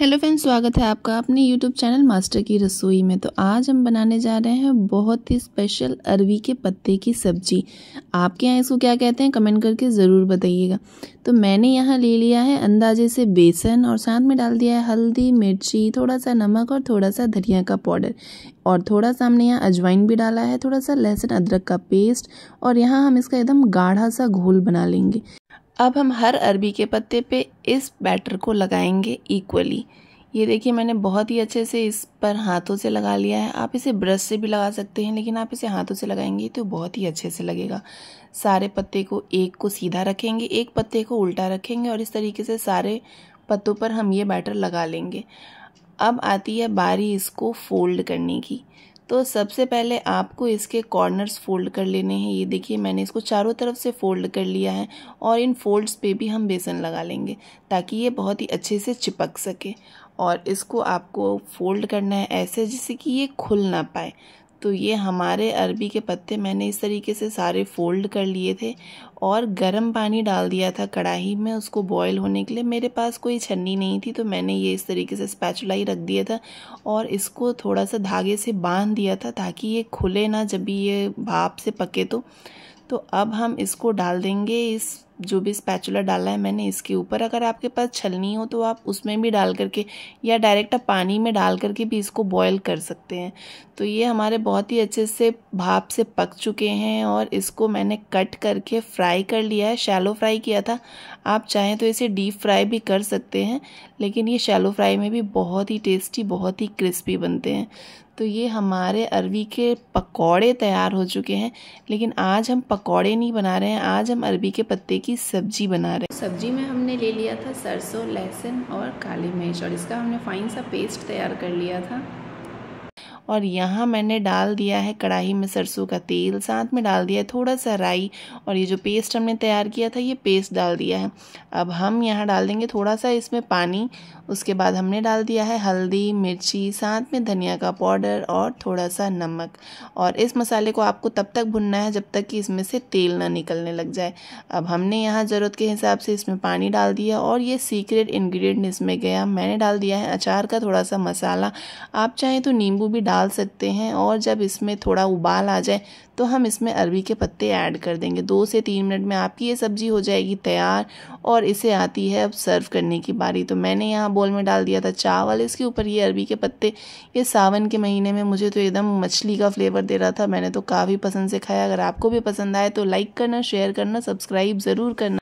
hello friends स्वागत है आपका अपने यूट्यूब चैनल मास्टर की रसोई में तो आज हम बनाने जा रहे हैं बहुत ही स्पेशल अरवी के पत्ते की सब्जी आपके यहाँ इसको क्या कहते हैं कमेंट करके ज़रूर बताइएगा तो मैंने यहाँ ले लिया है अंदाजे से बेसन और साथ में डाल दिया है हल्दी मिर्ची थोड़ा सा नमक और थोड़ा सा धनिया का पाउडर और थोड़ा सा हमने यहाँ अजवाइन भी डाला है थोड़ा सा लहसुन अदरक का पेस्ट और यहाँ हम इसका एकदम गाढ़ा सा घोल बना लेंगे अब हम हर अरबी के पत्ते पे इस बैटर को लगाएंगे इक्वली ये देखिए मैंने बहुत ही अच्छे से इस पर हाथों से लगा लिया है आप इसे ब्रश से भी लगा सकते हैं लेकिन आप इसे हाथों से लगाएंगे तो बहुत ही अच्छे से लगेगा सारे पत्ते को एक को सीधा रखेंगे एक पत्ते को उल्टा रखेंगे और इस तरीके से सारे पत्तों पर हम ये बैटर लगा लेंगे अब आती है बारी इसको फोल्ड करने की तो सबसे पहले आपको इसके कॉर्नर्स फोल्ड कर लेने हैं ये देखिए मैंने इसको चारों तरफ से फोल्ड कर लिया है और इन फोल्ड्स पे भी हम बेसन लगा लेंगे ताकि ये बहुत ही अच्छे से चिपक सके और इसको आपको फोल्ड करना है ऐसे जैसे कि ये खुल ना पाए तो ये हमारे अरबी के पत्ते मैंने इस तरीके से सारे फ़ोल्ड कर लिए थे और गर्म पानी डाल दिया था कढ़ाई में उसको बॉयल होने के लिए मेरे पास कोई छन्नी नहीं थी तो मैंने ये इस तरीके से स्पैचुला रख दिया था और इसको थोड़ा सा धागे से बांध दिया था ताकि ये खुले ना जब भी ये भाप से पके तो तो अब हम इसको डाल देंगे इस जो भी स्पैचुला डाला है मैंने इसके ऊपर अगर आपके पास छलनी हो तो आप उसमें भी डाल करके या डायरेक्ट आप पानी में डाल करके भी इसको बॉयल कर सकते हैं तो ये हमारे बहुत ही अच्छे से भाप से पक चुके हैं और इसको मैंने कट करके फ्राई कर लिया है शैलो फ्राई किया था आप चाहें तो इसे डीप फ्राई भी कर सकते हैं लेकिन ये शैलो फ्राई में भी बहुत ही टेस्टी बहुत ही क्रिस्पी बनते हैं तो ये हमारे अरवी के पकौड़े तैयार हो चुके हैं लेकिन आज हम पकौड़े नहीं बना रहे हैं आज हम अरवी के पत्ते की सब्जी बना रहे हैं सब्जी में हमने ले लिया था सरसों लहसुन और काली मिर्च और इसका हमने फाइन सा पेस्ट तैयार कर लिया था और यहाँ मैंने डाल दिया है कढ़ाई में सरसों का तेल साथ में डाल दिया है थोड़ा सा राई और ये जो पेस्ट हमने तैयार किया था ये पेस्ट डाल दिया है अब हम यहाँ डाल देंगे थोड़ा सा इसमें पानी उसके बाद हमने डाल दिया है हल्दी मिर्ची साथ में धनिया का पाउडर और थोड़ा सा नमक और इस मसाले को आपको तब तक भुनना है जब तक कि इसमें से तेल ना निकलने लग जाए अब हमने यहाँ ज़रूरत के हिसाब से इसमें पानी डाल दिया और ये सीक्रेट इन्ग्रीडियंट इसमें गया मैंने डाल दिया है अचार का थोड़ा सा मसाला आप चाहें तो नींबू भी डाल डाल सकते हैं और जब इसमें थोड़ा उबाल आ जाए तो हम इसमें अरबी के पत्ते ऐड कर देंगे दो से तीन मिनट में आपकी ये सब्ज़ी हो जाएगी तैयार और इसे आती है अब सर्व करने की बारी तो मैंने यहाँ बोल में डाल दिया था चावल इसके ऊपर ये अरबी के पत्ते ये सावन के महीने में मुझे तो एकदम मछली का फ्लेवर दे रहा था मैंने तो काफ़ी पसंद से खाया अगर आपको भी पसंद आए तो लाइक करना शेयर करना सब्सक्राइब ज़रूर करना